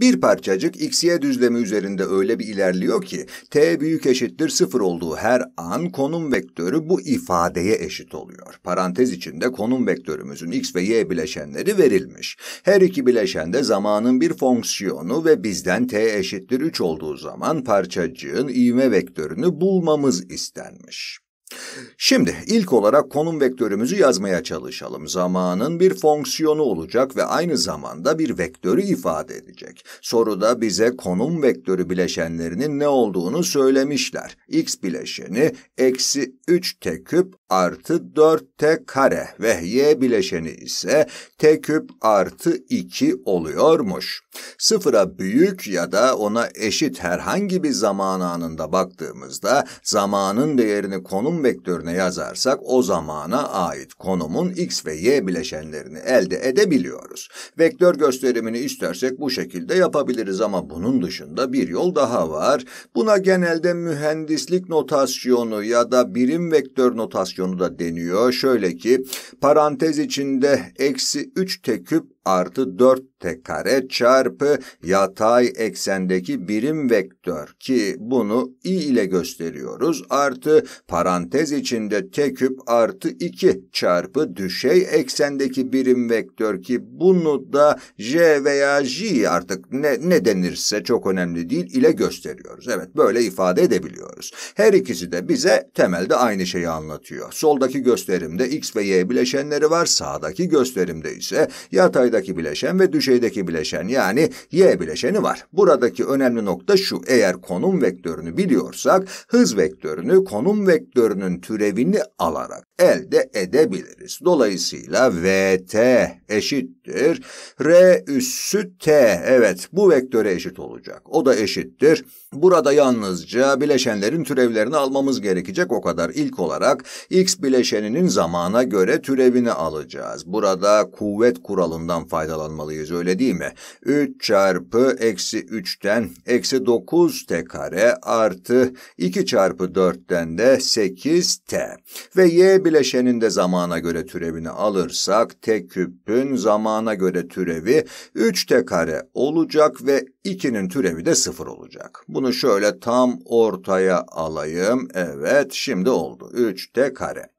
Bir parçacık x-y düzlemi üzerinde öyle bir ilerliyor ki t büyük eşittir sıfır olduğu her an konum vektörü bu ifadeye eşit oluyor. Parantez içinde konum vektörümüzün x ve y bileşenleri verilmiş. Her iki bileşen de zamanın bir fonksiyonu ve bizden t eşittir 3 olduğu zaman parçacığın ivme vektörünü bulmamız istenmiş. Şimdi ilk olarak konum vektörümüzü yazmaya çalışalım. Zamanın bir fonksiyonu olacak ve aynı zamanda bir vektörü ifade edecek. Soruda bize konum vektörü bileşenlerinin ne olduğunu söylemişler. x bileşeni eksi 3 t küp artı 4t kare ve y bileşeni ise t küp artı 2 oluyormuş. Sıfıra büyük ya da ona eşit herhangi bir zaman anında baktığımızda zamanın değerini konum vektörüne yazarsak o zamana ait konumun x ve y bileşenlerini elde edebiliyoruz. Vektör gösterimini istersek bu şekilde yapabiliriz ama bunun dışında bir yol daha var. Buna genelde mühendislik notasyonu ya da birim vektör notasyonu reaksiyonu da deniyor. Şöyle ki parantez içinde eksi 3 teküp artı 4 t kare çarpı yatay eksendeki birim vektör ki bunu i ile gösteriyoruz artı parantez içinde t küp artı 2 çarpı düşey eksendeki birim vektör ki bunu da j veya j artık ne, ne denirse çok önemli değil ile gösteriyoruz. Evet böyle ifade edebiliyoruz. Her ikisi de bize temelde aynı şeyi anlatıyor. Soldaki gösterimde x ve y bileşenleri var sağdaki gösterimde ise yatayda dışarıdaki bileşen ve düşeydeki bileşen yani y bileşeni var. Buradaki önemli nokta şu eğer konum vektörünü biliyorsak hız vektörünü konum vektörünün türevini alarak elde edebiliriz. Dolayısıyla vt eşittir r üssü t evet bu vektöre eşit olacak. O da eşittir. Burada yalnızca bileşenlerin türevlerini almamız gerekecek o kadar. İlk olarak x bileşeninin zamana göre türevini alacağız. Burada kuvvet kuralından faydalanmalıyız öyle değil mi? 3 çarpı eksi 3'ten eksi 9 t kare artı 2 çarpı 4'ten de 8 t. Ve y bileşenin de zamana göre türevini alırsak t küpün zamana göre türevi 3 t kare olacak ve 2'nin türevi de 0 olacak. Bunu şöyle tam ortaya alayım. Evet şimdi oldu. 3 t kare.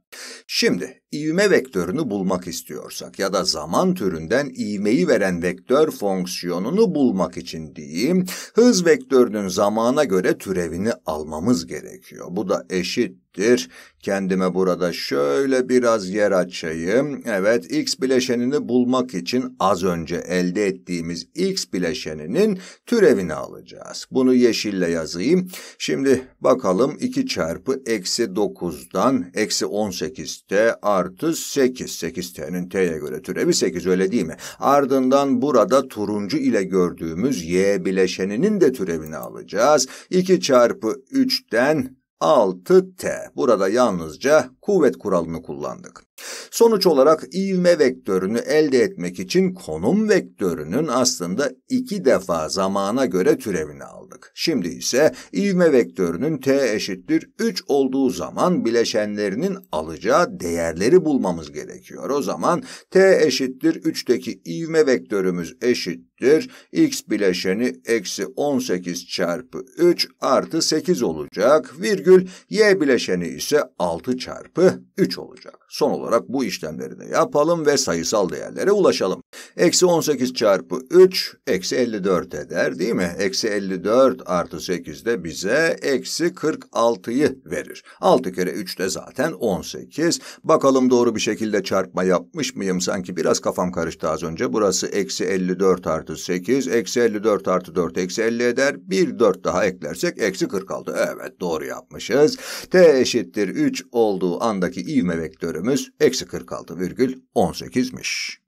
Şimdi ivme vektörünü bulmak istiyorsak ya da zaman türünden ivmeyi veren vektör fonksiyonunu bulmak için diyeyim, hız vektörünün zamana göre türevini almamız gerekiyor. Bu da eşittir. Kendime burada şöyle biraz yer açayım. Evet, x bileşenini bulmak için az önce elde ettiğimiz x bileşeninin türevini alacağız. Bunu yeşille yazayım. Şimdi bakalım 2 çarpı eksi 9'dan eksi 18'te artı 8. 8 t'nin t'ye göre türevi 8 öyle değil mi? Ardından burada turuncu ile gördüğümüz y bileşeninin de türevini alacağız. 2 çarpı 3'ten 6t. Burada yalnızca kuvvet kuralını kullandık. Sonuç olarak ivme vektörünü elde etmek için konum vektörünün aslında iki defa zamana göre türevini aldık olacak. Şimdi ise ivme vektörünün t eşittir 3 olduğu zaman bileşenlerinin alacağı değerleri bulmamız gerekiyor. O zaman t eşittir 3'teki ivme vektörümüz eşittir. x bileşeni eksi 18 çarpı 3 artı 8 olacak. Virgül y bileşeni ise 6 çarpı 3 olacak. Son olarak bu işlemleri de yapalım ve sayısal değerlere ulaşalım. Eksi 18 çarpı 3 eksi 54 eder değil mi? Eksi 54 4 artı 8 de bize eksi 46'yı verir. 6 kere 3 de zaten 18. Bakalım doğru bir şekilde çarpma yapmış mıyım? Sanki biraz kafam karıştı az önce. Burası eksi 54 artı 8. Eksi 54 artı 4 eksi 50 eder. Bir 4 daha eklersek eksi 46. Evet doğru yapmışız. T eşittir 3 olduğu andaki ivme vektörümüz eksi 46 virgül 18'miş.